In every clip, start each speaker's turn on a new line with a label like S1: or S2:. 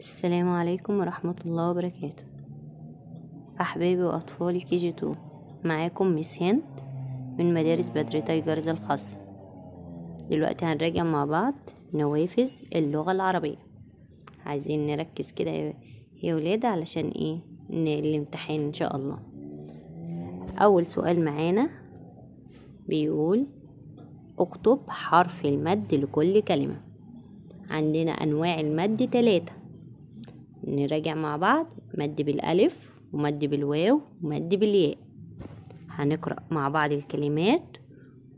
S1: السلام عليكم ورحمة الله وبركاته أحبابي وأطفالي كي جي تو معاكم ميس هند من مدارس بدر تايجرز الخاصة دلوقتي هنراجع مع بعض نوافذ اللغة العربية عايزين نركز كده يا ولاد علشان ايه الامتحان ان شاء الله أول سؤال معانا بيقول اكتب حرف المد لكل كلمة عندنا أنواع المد تلاتة نراجع مع بعض مد بالالف ومد بالواو ومد بالياء هنقرا مع بعض الكلمات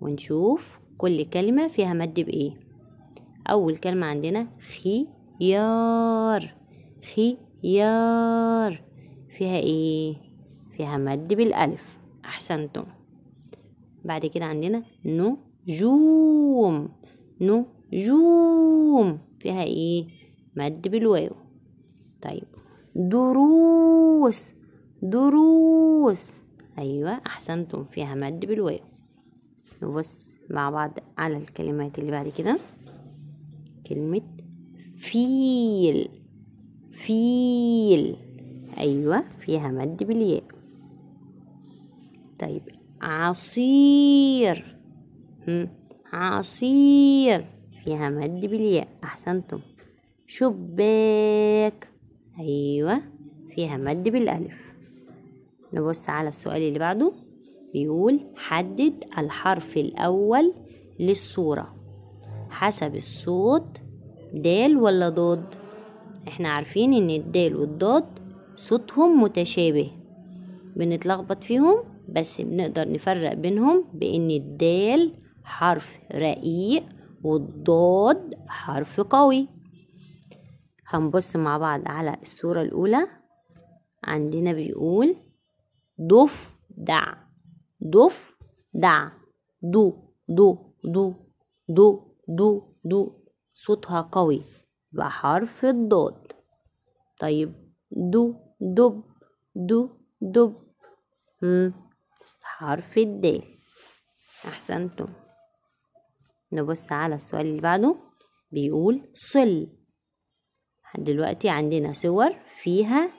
S1: ونشوف كل كلمه فيها مد بايه اول كلمه عندنا خيار خيار فيها ايه فيها مد بالالف احسنتم بعد كده عندنا نجوم نجوم فيها ايه مد بالواو طيب دروس دروس أيوة أحسنتم فيها مد بالواو نبص مع بعض على الكلمات اللي بعد كده كلمة فيل فيل أيوة فيها مد بالياء طيب عصير عصير فيها مد بالياء أحسنتم شباك أيوة فيها مد بالألف نبص على السؤال اللي بعده بيقول حدد الحرف الأول للصورة حسب الصوت دال ولا ضاد احنا عارفين ان الدال والضاد صوتهم متشابه بنتلخبط فيهم بس بنقدر نفرق بينهم بان الدال حرف رقيق والضاد حرف قوي هنبص مع بعض على الصورة الأولى عندنا بيقول ضف دع ضف دع دو دو دو دو دو دو صوتها قوي يبقى حرف الضاد طيب دو دب دو دب مم. حرف الدال أحسنتم نبص على السؤال اللي بعده بيقول صل دلوقتي عندنا صور فيها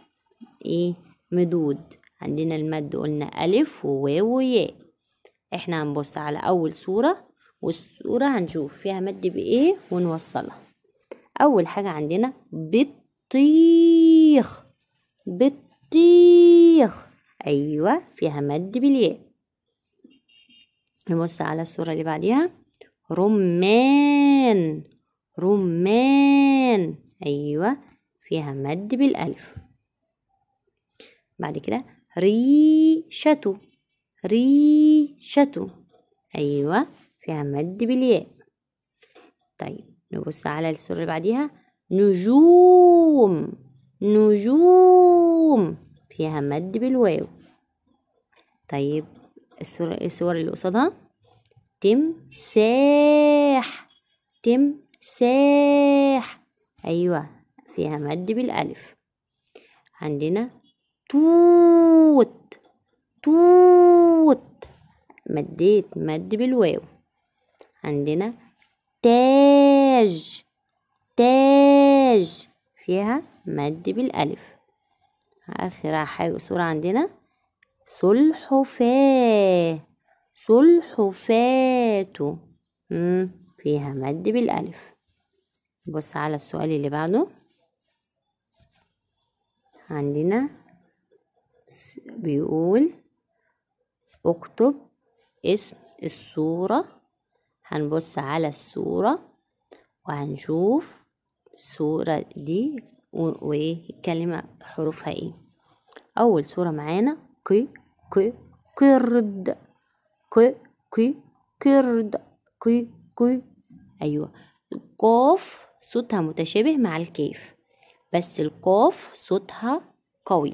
S1: ايه مدود عندنا المد قلنا ألف وواو وياء احنا هنبص على أول صورة والصورة هنشوف فيها مد بإيه ونوصلها أول حاجة عندنا بطيخ بطيخ أيوة فيها مد بالياء نبص على الصورة اللي بعديها رمان رمان أيوة فيها مد بالألف بعد كده ريشة ريشة أيوة فيها مد بالياء طيب نبص على السر اللي بعديها نجوم نجوم فيها مد بالواو طيب السور السور اللي قصادها تمساح تمساح أيوة فيها مد بالألف عندنا توت توت مديت مد بالواو عندنا تاج تاج فيها مد بالألف آخر حاجة صورة عندنا سلحفاة سلحفاة فيها مد بالألف بص على السؤال اللي بعده عندنا بيقول اكتب اسم الصورة هنبص على الصورة وهنشوف الصورة دي وايه الكلمة حروفها ايه اول صورة معانا ك ك قرد ك ك قرد ك ك ايوه قاف صوتها متشابه مع الكاف بس القاف صوتها قوي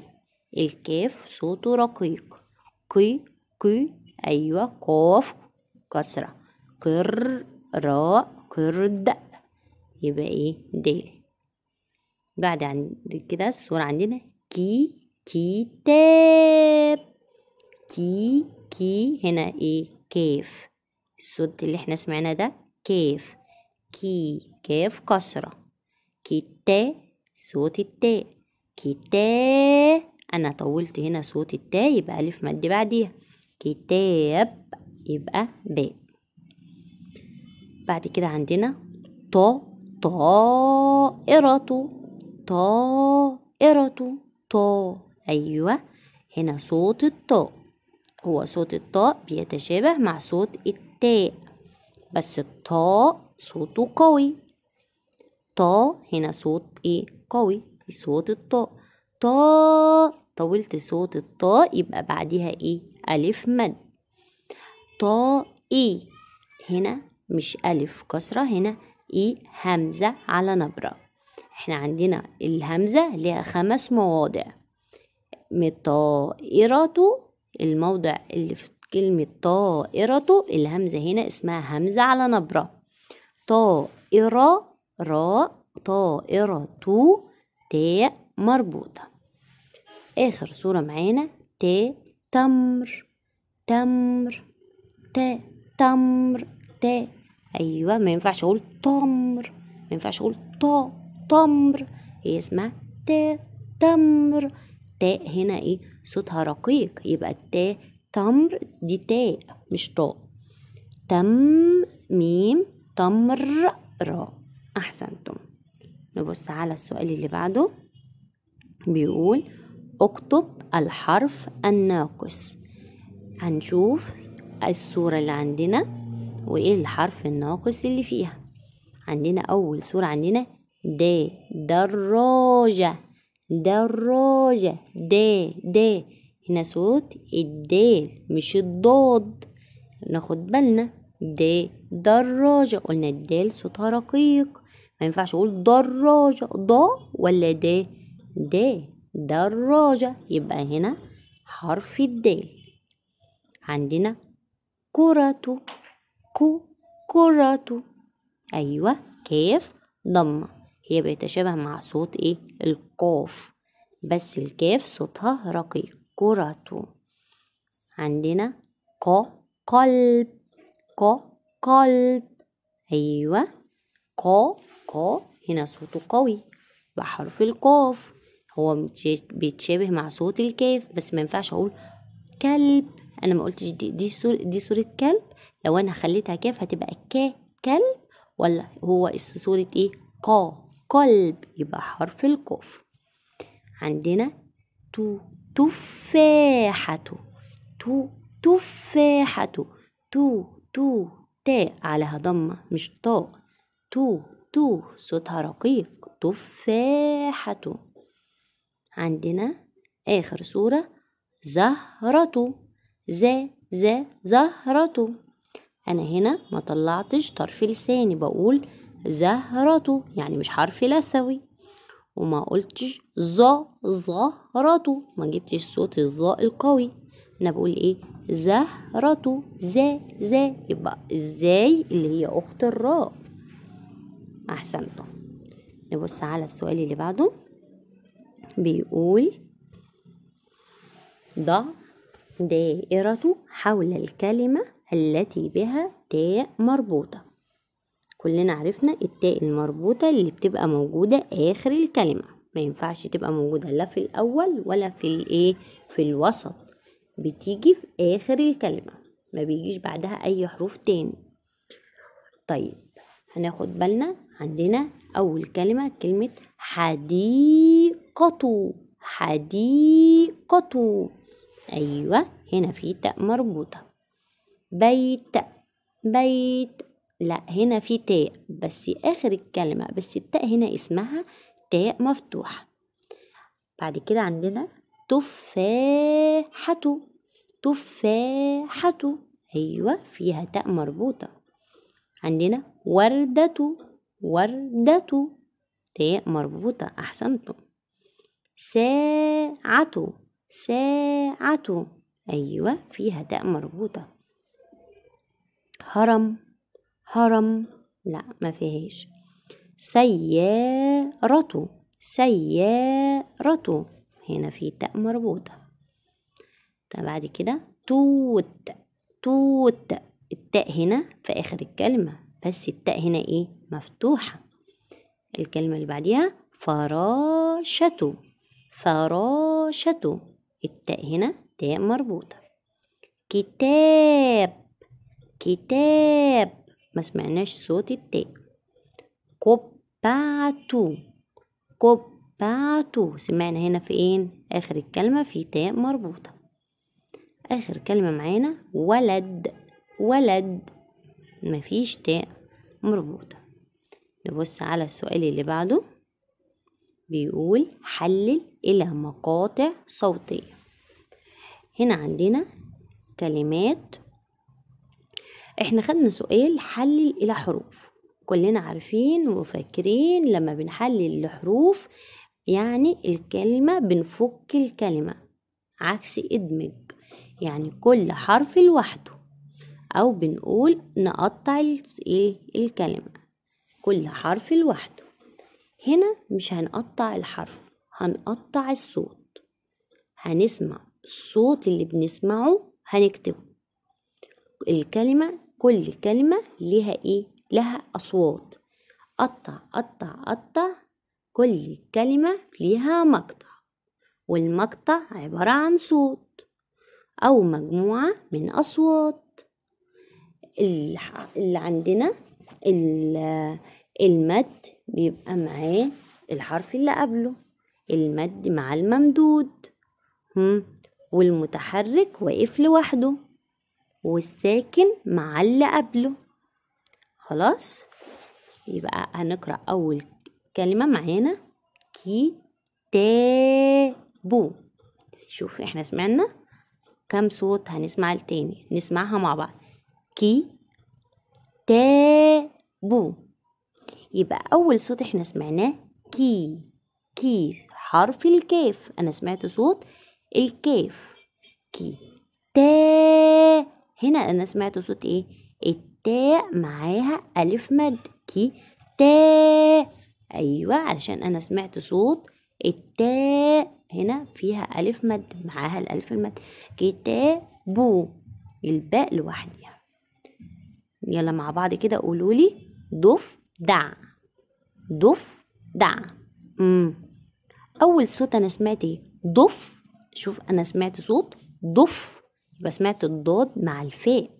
S1: الكاف صوته رقيق قي قي أيوة قاف كسرة قر راء قرد يبقى ايه دال بعد عن كده الصورة عندنا كي كتاب كي كي هنا ايه كاف الصوت اللي احنا سمعناه ده كاف كي كاف كسرة كتا صوت التاء كتا أنا طولت هنا صوت التاء يبقى ألف مد بعديها كتاب يبقى باء بعد كده عندنا طا طائرة طائرة طا أيوة هنا صوت الطاء هو صوت الطاء بيتشابه مع صوت التاء بس الطاء صوته قوي طا هنا صوت ايه قوي صوت الطاء طا طولت صوت الطاء يبقى بعديها ايه ألف مد طا اي هنا مش ألف كسرة هنا اي همزة على نبرة احنا عندنا الهمزة ليها خمس مواضع طائرة الموضع اللي في كلمة طائرة الهمزة هنا اسمها همزة على نبرة طائرة راء طائرة تو تاء مربوطة آخر صورة معانا تا تمر تمر تا تمر تا أيوة ما ينفعش أقول تمر ما ينفعش أقول تا تمر هي اسمها تا تمر تاء هنا ايه صوتها رقيق يبقى التاء تمر دي تاء مش طاء تم ميم تمر را أحسنتم نبص على السؤال اللي بعده بيقول اكتب الحرف الناقص هنشوف الصورة اللي عندنا وإيه الحرف الناقص اللي فيها عندنا أول صورة عندنا د دراجة دراجة د د هنا صوت الدال مش الضاد ناخد بالنا دي دراجة قلنا الدال صوتها رقيق ما ينفعش اقول دراجة ضا ولا د د دراجة يبقى هنا حرف الدال عندنا كرة كو كرة أيوة كاف ضمة هي بيتشابه مع صوت إيه القاف بس الكاف صوتها رقيق كرة عندنا ق قلب كو قلب أيوة كو كو هنا صوته قوي وحرف القاف هو بيتشابه مع صوت الكاف بس ما ينفعش أقول كلب أنا ما قلتش دي, دي, صورة دي صورة كلب لو أنا خليتها كاف هتبقى كا كلب ولا هو صورة إيه قا قلب يبقى حرف القاف عندنا تو تفاحة تو تفاحة تو تو تاء عليها ضمة مش طاء تو تو صوتها رقيق تفاحة عندنا آخر صورة زهرة زا زا زهرة أنا هنا ما طلعتش طرف لساني بقول زهرة يعني مش حرف لثوي وما قلتش ظا زهرة ما جبتش صوت الظاء القوي أنا بقول إيه زهرة زا زا يبقى ازاي اللي هي أخت الراء أحسنتم نبص على السؤال اللي بعده بيقول ضع دائرة حول الكلمة التي بها تاء مربوطة كلنا عرفنا التاء المربوطة اللي بتبقى موجودة آخر الكلمة ما ينفعش تبقى موجودة لا في الأول ولا في الإيه في الوسط بتيجي في آخر الكلمة ما بيجيش بعدها أي حروف تاني طيب هناخد بالنا عندنا أول كلمة كلمة حديقة حديقة أيوة هنا في تاء مربوطة بيت بيت لا هنا في تاء بس آخر الكلمة بس التاء هنا اسمها تاء مفتوحة بعد كده عندنا تفاحة تفاحة أيوة فيها تاء مربوطة عندنا وردة وردة تاء مربوطة أحسنتم ساعة ساعة أيوة فيها تاء مربوطة هرم هرم لا ما فيهاش سيارة سيارة هنا في تاء مربوطة بعد كده توت توت التاء هنا في آخر الكلمة بس التاء هنا إيه مفتوحة الكلمة اللي بعديها فراشته فراشته التاء هنا تاء مربوطة كتاب كتاب ما سمعناش صوت التاء قبعة قبعة سمعنا هنا في ايه اخر الكلمة في تاء مربوطة اخر كلمة معانا ولد ولد مفيش تاء مربوطة نبص على السؤال اللي بعده بيقول حلل إلى مقاطع صوتية هنا عندنا كلمات احنا خدنا سؤال حلل إلى حروف كلنا عارفين وفاكرين لما بنحلل الحروف يعني الكلمة بنفك الكلمة عكس إدمج يعني كل حرف لوحده أو بنقول نقطع ايه الكلمة كل حرف لوحده هنا مش هنقطع الحرف هنقطع الصوت هنسمع الصوت اللي بنسمعه هنكتبه الكلمة كل كلمة لها ايه لها أصوات قطع قطع قطع كل كلمة ليها مقطع والمقطع عبارة عن صوت أو مجموعة من أصوات اللي عندنا المد بيبقى معاه الحرف اللي قبله المد مع الممدود والمتحرك واقف لوحده والساكن مع اللي قبله خلاص يبقى هنقرأ أول كلمة معانا كيتابو شوف احنا سمعنا كم صوت هنسمع التاني نسمعها مع بعض كي تا بو يبقى أول صوت احنا سمعناه كي كي حرف الكاف أنا سمعت صوت الكاف كي تا هنا أنا سمعت صوت إيه التاء معاها ألف مد كي تا أيوة علشان أنا سمعت صوت التاء هنا فيها ألف مد معاها الألف المد كتابو الباء لوحدها يلا مع بعض كده قولولي دف ضف دع ضف دع مم. أول صوت أنا سمعت إيه ضف شوف أنا سمعت صوت ضف يبقى سمعت الضاد مع الفاء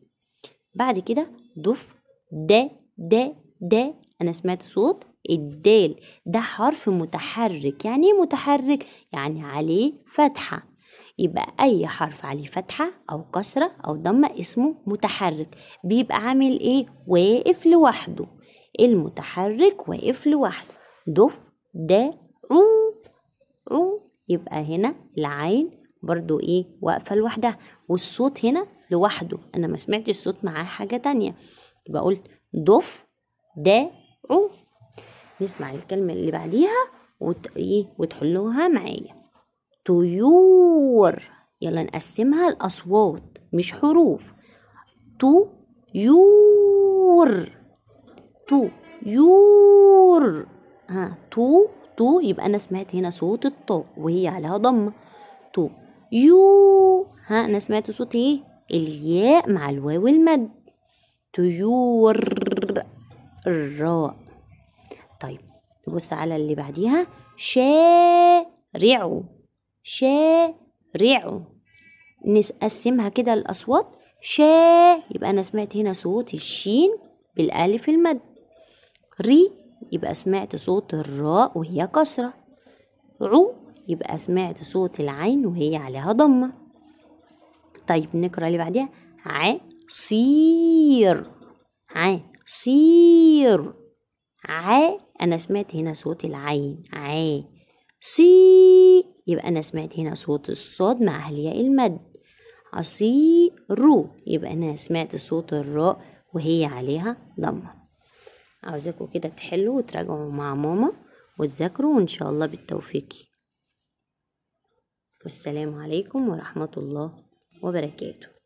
S1: بعد كده ضف د د د أنا سمعت صوت الدال ده حرف متحرك يعني ايه متحرك يعني عليه فتحه يبقى اي حرف عليه فتحه او كسره او ضمه اسمه متحرك بيبقى عامل ايه واقف لوحده المتحرك واقف لوحده دف دا عو عو يبقى هنا العين برضو ايه واقفة لوحدها والصوت هنا لوحده انا ما سمعتش الصوت معاه حاجة تانية يبقى قلت دف دا عو نسمع الكلمة اللي بعديها وت... إيه وتحلوها معايا طيور يلا نقسمها لأصوات مش حروف طيور طيور ها تو تو يبقى أنا سمعت هنا صوت الطاء وهي عليها ضمة تو يو ها أنا سمعت صوت إيه الياء مع الواو المد طيور الراء طيب نبص على اللي بعديها شارعوا شارعوا نقسمها كده الأصوات شا يبقى أنا سمعت هنا صوت الشين بالألف المد ري يبقى سمعت صوت الراء وهي كسرة عو يبقى سمعت صوت العين وهي عليها ضمة طيب نقرأ اللي بعديها عصير عصير ع أنا سمعت هنا صوت العين ع صي يبقى أنا سمعت هنا صوت الصاد مع الياء المد رو يبقى أنا سمعت صوت الراء وهي عليها ضمة عاوزاكوا كده تحلوا وتراجعوا مع ماما وتذاكروا وإن شاء الله بالتوفيق والسلام عليكم ورحمة الله وبركاته